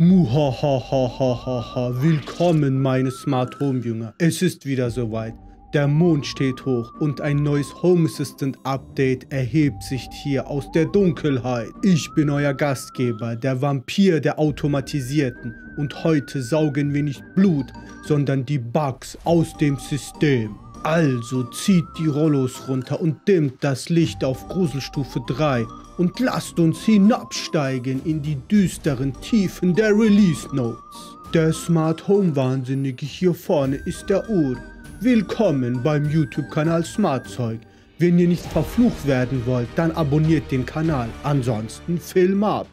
Muhahahahaha, willkommen meine Smart Home Jünger. Es ist wieder soweit. Der Mond steht hoch und ein neues Home Assistant Update erhebt sich hier aus der Dunkelheit. Ich bin euer Gastgeber, der Vampir der Automatisierten und heute saugen wir nicht Blut, sondern die Bugs aus dem System. Also zieht die Rollos runter und dimmt das Licht auf Gruselstufe 3 und lasst uns hinabsteigen in die düsteren Tiefen der Release Notes. Der Smart Home Wahnsinnige hier vorne ist der Ur. Willkommen beim YouTube-Kanal Smart Zeug. Wenn ihr nicht verflucht werden wollt, dann abonniert den Kanal. Ansonsten Film ab.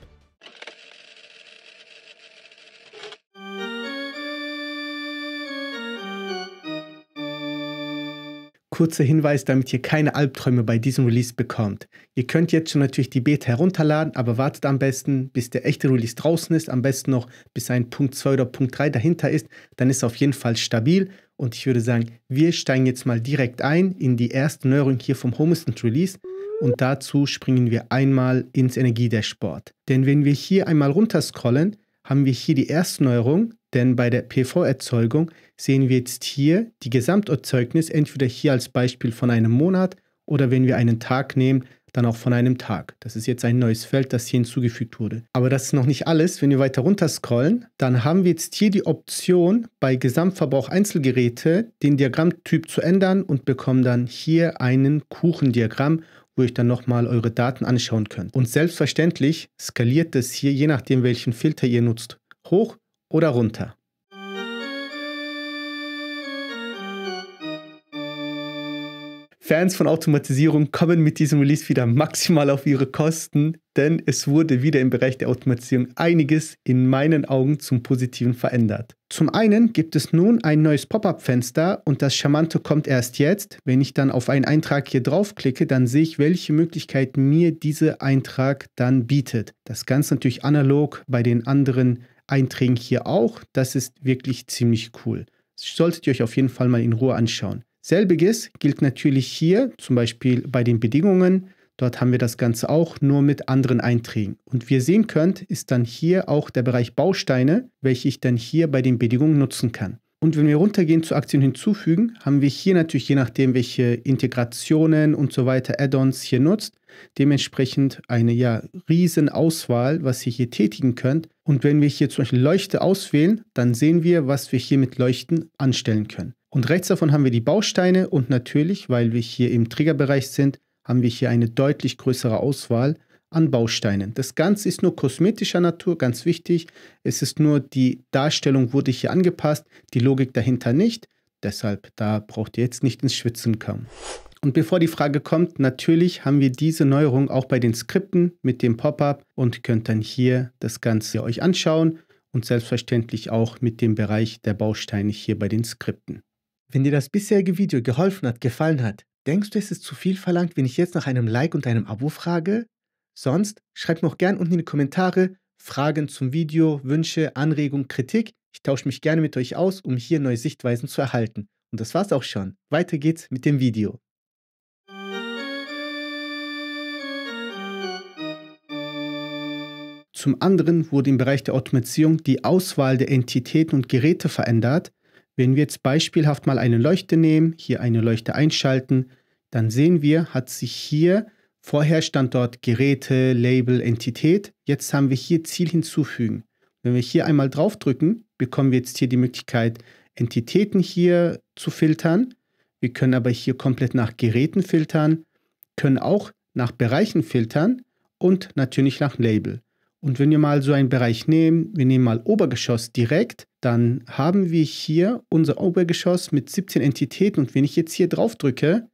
kurzer Hinweis, damit ihr keine Albträume bei diesem Release bekommt. Ihr könnt jetzt schon natürlich die Beta herunterladen, aber wartet am besten, bis der echte Release draußen ist, am besten noch bis ein Punkt 2 oder Punkt 3 dahinter ist, dann ist es auf jeden Fall stabil. Und ich würde sagen, wir steigen jetzt mal direkt ein in die erste Neuerung hier vom Homestand Release und dazu springen wir einmal ins Energiedashboard. Denn wenn wir hier einmal runterscrollen, haben wir hier die Erstneuerung, denn bei der PV-Erzeugung sehen wir jetzt hier die Gesamterzeugnis entweder hier als Beispiel von einem Monat oder wenn wir einen Tag nehmen, dann auch von einem Tag. Das ist jetzt ein neues Feld, das hier hinzugefügt wurde. Aber das ist noch nicht alles. Wenn wir weiter runter scrollen, dann haben wir jetzt hier die Option, bei Gesamtverbrauch Einzelgeräte den Diagrammtyp zu ändern und bekommen dann hier einen Kuchendiagramm wo ihr dann nochmal eure Daten anschauen könnt. Und selbstverständlich skaliert das hier, je nachdem welchen Filter ihr nutzt, hoch oder runter. Fans von Automatisierung kommen mit diesem Release wieder maximal auf ihre Kosten, denn es wurde wieder im Bereich der Automatisierung einiges in meinen Augen zum Positiven verändert. Zum einen gibt es nun ein neues Pop-up-Fenster und das Charmante kommt erst jetzt. Wenn ich dann auf einen Eintrag hier draufklicke, dann sehe ich, welche Möglichkeiten mir dieser Eintrag dann bietet. Das Ganze natürlich analog bei den anderen Einträgen hier auch. Das ist wirklich ziemlich cool. Das solltet ihr euch auf jeden Fall mal in Ruhe anschauen. Selbiges gilt natürlich hier, zum Beispiel bei den Bedingungen. Dort haben wir das Ganze auch nur mit anderen Einträgen. Und wie ihr sehen könnt, ist dann hier auch der Bereich Bausteine, welche ich dann hier bei den Bedingungen nutzen kann. Und wenn wir runtergehen zu Aktien hinzufügen, haben wir hier natürlich, je nachdem, welche Integrationen und so weiter Add-ons hier nutzt, dementsprechend eine ja riesen Auswahl, was ihr hier tätigen könnt. Und wenn wir hier zum Beispiel Leuchte auswählen, dann sehen wir, was wir hier mit Leuchten anstellen können. Und rechts davon haben wir die Bausteine und natürlich, weil wir hier im Triggerbereich sind, haben wir hier eine deutlich größere Auswahl an Bausteinen. Das Ganze ist nur kosmetischer Natur, ganz wichtig. Es ist nur die Darstellung wurde hier angepasst, die Logik dahinter nicht. Deshalb, da braucht ihr jetzt nicht ins Schwitzen kommen. Und bevor die Frage kommt, natürlich haben wir diese Neuerung auch bei den Skripten mit dem Pop-up und könnt dann hier das Ganze euch anschauen und selbstverständlich auch mit dem Bereich der Bausteine hier bei den Skripten. Wenn dir das bisherige Video geholfen hat, gefallen hat, denkst du, es ist zu viel verlangt, wenn ich jetzt nach einem Like und einem Abo frage? Sonst schreib mir auch gerne unten in die Kommentare Fragen zum Video, Wünsche, Anregungen, Kritik. Ich tausche mich gerne mit euch aus, um hier neue Sichtweisen zu erhalten. Und das war's auch schon. Weiter geht's mit dem Video. Zum anderen wurde im Bereich der Automatisierung die Auswahl der Entitäten und Geräte verändert, wenn wir jetzt beispielhaft mal eine Leuchte nehmen, hier eine Leuchte einschalten, dann sehen wir, hat sich hier vorher stand dort Geräte, Label, Entität. Jetzt haben wir hier Ziel hinzufügen. Wenn wir hier einmal draufdrücken, bekommen wir jetzt hier die Möglichkeit, Entitäten hier zu filtern. Wir können aber hier komplett nach Geräten filtern, können auch nach Bereichen filtern und natürlich nach Label. Und wenn wir mal so einen Bereich nehmen, wir nehmen mal Obergeschoss direkt, dann haben wir hier unser Obergeschoss mit 17 Entitäten und wenn ich jetzt hier drauf drücke,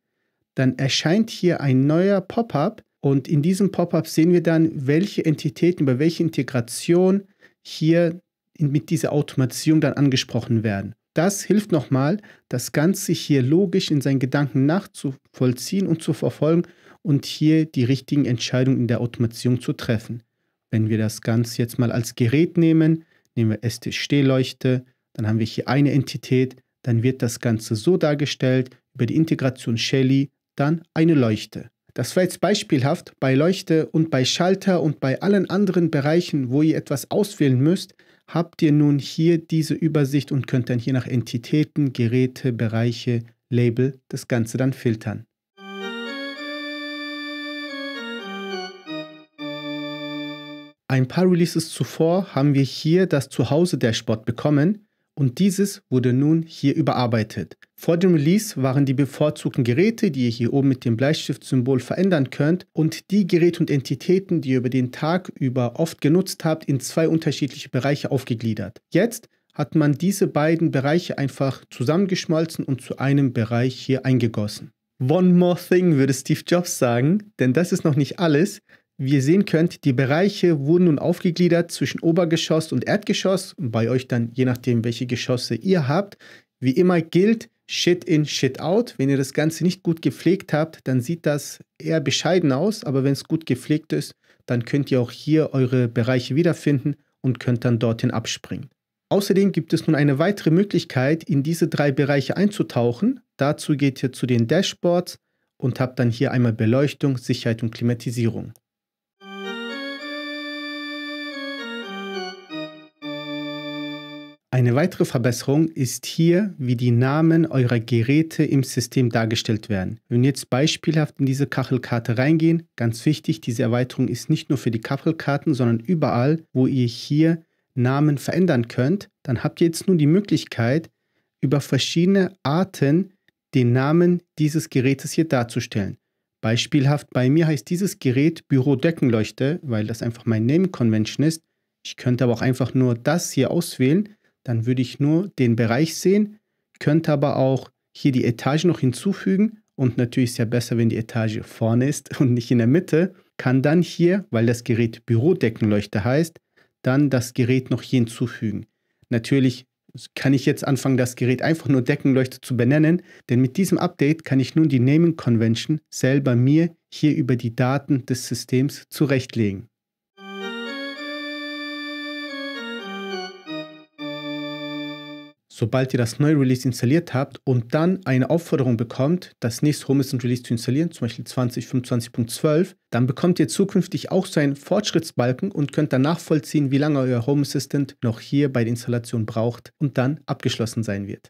dann erscheint hier ein neuer Pop-up und in diesem Pop-up sehen wir dann, welche Entitäten über welche Integration hier mit dieser Automatisierung dann angesprochen werden. Das hilft nochmal, das Ganze hier logisch in seinen Gedanken nachzuvollziehen und zu verfolgen und hier die richtigen Entscheidungen in der Automation zu treffen. Wenn wir das Ganze jetzt mal als Gerät nehmen, nehmen wir ST-Stehleuchte, dann haben wir hier eine Entität, dann wird das Ganze so dargestellt über die Integration Shelly, dann eine Leuchte. Das war jetzt beispielhaft bei Leuchte und bei Schalter und bei allen anderen Bereichen, wo ihr etwas auswählen müsst, habt ihr nun hier diese Übersicht und könnt dann hier nach Entitäten, Geräte, Bereiche, Label das Ganze dann filtern. Ein paar Releases zuvor haben wir hier das Zuhause-Dashboard bekommen und dieses wurde nun hier überarbeitet. Vor dem Release waren die bevorzugten Geräte, die ihr hier oben mit dem Bleistiftsymbol verändern könnt, und die Geräte und Entitäten, die ihr über den Tag über oft genutzt habt, in zwei unterschiedliche Bereiche aufgegliedert. Jetzt hat man diese beiden Bereiche einfach zusammengeschmolzen und zu einem Bereich hier eingegossen. One more thing würde Steve Jobs sagen, denn das ist noch nicht alles. Wie ihr sehen könnt, die Bereiche wurden nun aufgegliedert zwischen Obergeschoss und Erdgeschoss. bei euch dann, je nachdem, welche Geschosse ihr habt. Wie immer gilt, Shit in, Shit out. Wenn ihr das Ganze nicht gut gepflegt habt, dann sieht das eher bescheiden aus. Aber wenn es gut gepflegt ist, dann könnt ihr auch hier eure Bereiche wiederfinden und könnt dann dorthin abspringen. Außerdem gibt es nun eine weitere Möglichkeit, in diese drei Bereiche einzutauchen. Dazu geht ihr zu den Dashboards und habt dann hier einmal Beleuchtung, Sicherheit und Klimatisierung. Eine weitere Verbesserung ist hier, wie die Namen eurer Geräte im System dargestellt werden. Wenn wir jetzt beispielhaft in diese Kachelkarte reingehen, ganz wichtig, diese Erweiterung ist nicht nur für die Kachelkarten, sondern überall, wo ihr hier Namen verändern könnt, dann habt ihr jetzt nun die Möglichkeit, über verschiedene Arten den Namen dieses Gerätes hier darzustellen. Beispielhaft bei mir heißt dieses Gerät Bürodeckenleuchte, weil das einfach mein Name Convention ist. Ich könnte aber auch einfach nur das hier auswählen dann würde ich nur den Bereich sehen, könnte aber auch hier die Etage noch hinzufügen und natürlich ist ja besser, wenn die Etage vorne ist und nicht in der Mitte, kann dann hier, weil das Gerät Bürodeckenleuchte heißt, dann das Gerät noch hier hinzufügen. Natürlich kann ich jetzt anfangen, das Gerät einfach nur Deckenleuchte zu benennen, denn mit diesem Update kann ich nun die Naming Convention selber mir hier über die Daten des Systems zurechtlegen. sobald ihr das neue Release installiert habt und dann eine Aufforderung bekommt, das nächste Homesend Release zu installieren, zum Beispiel 2025.12, dann bekommt ihr zukünftig auch so einen Fortschrittsbalken und könnt dann nachvollziehen, wie lange euer Home Assistant noch hier bei der Installation braucht und dann abgeschlossen sein wird.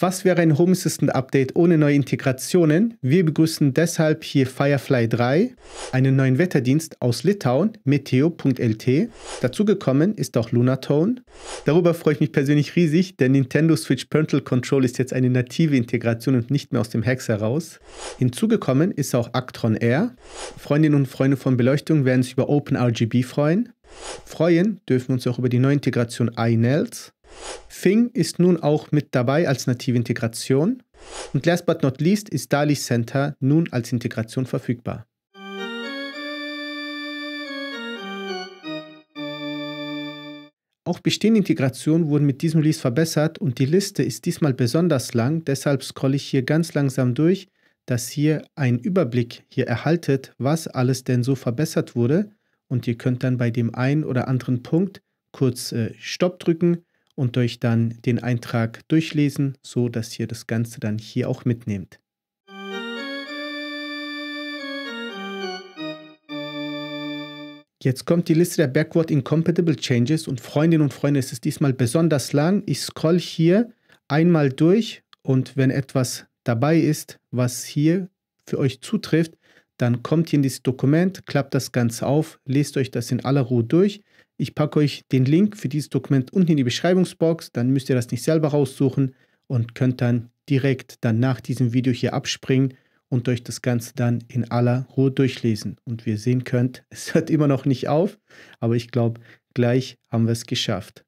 Was wäre ein Home Assistant Update ohne neue Integrationen? Wir begrüßen deshalb hier Firefly 3, einen neuen Wetterdienst aus Litauen, meteo.lt. Dazu gekommen ist auch Lunatone. Darüber freue ich mich persönlich riesig, denn Nintendo Switch Parental Control ist jetzt eine native Integration und nicht mehr aus dem Hex heraus. Hinzugekommen ist auch Actron Air. Freundinnen und Freunde von Beleuchtung werden sich über OpenRGB freuen. Freuen dürfen wir uns auch über die neue Integration iNels. Fing ist nun auch mit dabei als native Integration. Und last but not least ist DALI Center nun als Integration verfügbar. Auch bestehende Integrationen wurden mit diesem Release verbessert und die Liste ist diesmal besonders lang, deshalb scrolle ich hier ganz langsam durch, dass ihr einen Überblick hier erhaltet, was alles denn so verbessert wurde und ihr könnt dann bei dem einen oder anderen Punkt kurz äh, Stopp drücken und euch dann den Eintrag durchlesen, so dass ihr das Ganze dann hier auch mitnehmt. Jetzt kommt die Liste der Backward Incompatible Changes und Freundinnen und Freunde, es ist diesmal besonders lang. Ich scroll hier einmal durch und wenn etwas dabei ist, was hier für euch zutrifft, dann kommt ihr in dieses Dokument, klappt das Ganze auf, lest euch das in aller Ruhe durch ich packe euch den Link für dieses Dokument unten in die Beschreibungsbox, dann müsst ihr das nicht selber raussuchen und könnt dann direkt dann nach diesem Video hier abspringen und euch das Ganze dann in aller Ruhe durchlesen. Und wie ihr sehen könnt, es hört immer noch nicht auf, aber ich glaube, gleich haben wir es geschafft.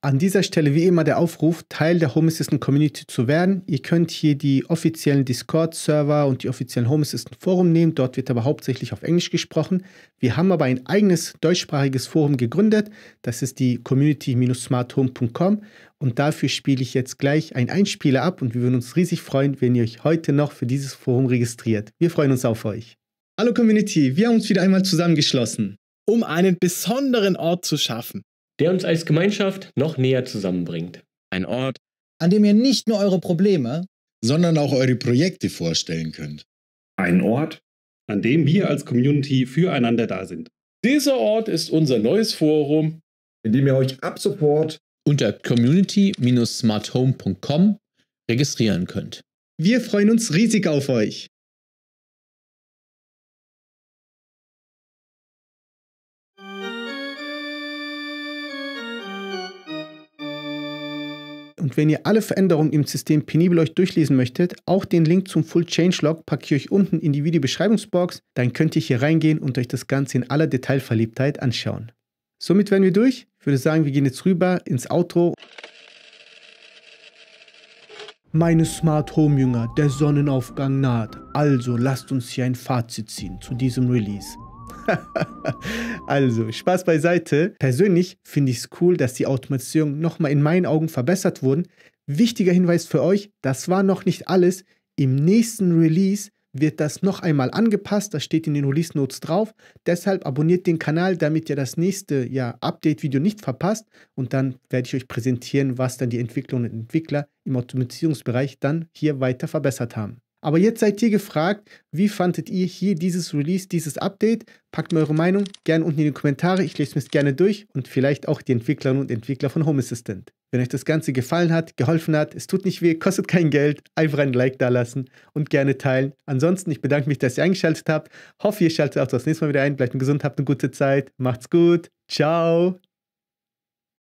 An dieser Stelle wie immer der Aufruf, Teil der Home Assistant Community zu werden. Ihr könnt hier die offiziellen Discord-Server und die offiziellen Home Assistant Forum nehmen. Dort wird aber hauptsächlich auf Englisch gesprochen. Wir haben aber ein eigenes deutschsprachiges Forum gegründet. Das ist die community-smarthome.com. Und dafür spiele ich jetzt gleich einen Einspieler ab und wir würden uns riesig freuen, wenn ihr euch heute noch für dieses Forum registriert. Wir freuen uns auf euch. Hallo Community, wir haben uns wieder einmal zusammengeschlossen. Um einen besonderen Ort zu schaffen der uns als Gemeinschaft noch näher zusammenbringt. Ein Ort, an dem ihr nicht nur eure Probleme, sondern auch eure Projekte vorstellen könnt. Ein Ort, an dem wir als Community füreinander da sind. Dieser Ort ist unser neues Forum, in dem ihr euch ab sofort unter community-smarthome.com registrieren könnt. Wir freuen uns riesig auf euch. Und wenn ihr alle Veränderungen im System penibel euch durchlesen möchtet, auch den Link zum Full Change Log packe ich euch unten in die Videobeschreibungsbox. Dann könnt ihr hier reingehen und euch das Ganze in aller Detailverliebtheit anschauen. Somit wären wir durch. Ich würde sagen, wir gehen jetzt rüber ins Outro. Meine Smart Home Jünger, der Sonnenaufgang naht. Also lasst uns hier ein Fazit ziehen zu diesem Release. also, Spaß beiseite. Persönlich finde ich es cool, dass die Automatisierung nochmal in meinen Augen verbessert wurden. Wichtiger Hinweis für euch, das war noch nicht alles. Im nächsten Release wird das noch einmal angepasst. Das steht in den Release Notes drauf. Deshalb abonniert den Kanal, damit ihr das nächste ja, Update-Video nicht verpasst. Und dann werde ich euch präsentieren, was dann die Entwicklerinnen und Entwickler im Automatisierungsbereich dann hier weiter verbessert haben. Aber jetzt seid ihr gefragt, wie fandet ihr hier dieses Release, dieses Update? Packt mir eure Meinung gerne unten in die Kommentare, ich lese mir es gerne durch und vielleicht auch die Entwicklerinnen und Entwickler von Home Assistant. Wenn euch das Ganze gefallen hat, geholfen hat, es tut nicht weh, kostet kein Geld, einfach ein Like dalassen und gerne teilen. Ansonsten, ich bedanke mich, dass ihr eingeschaltet habt, hoffe ihr schaltet auch das nächste Mal wieder ein, bleibt gesund, habt eine gute Zeit, macht's gut, ciao!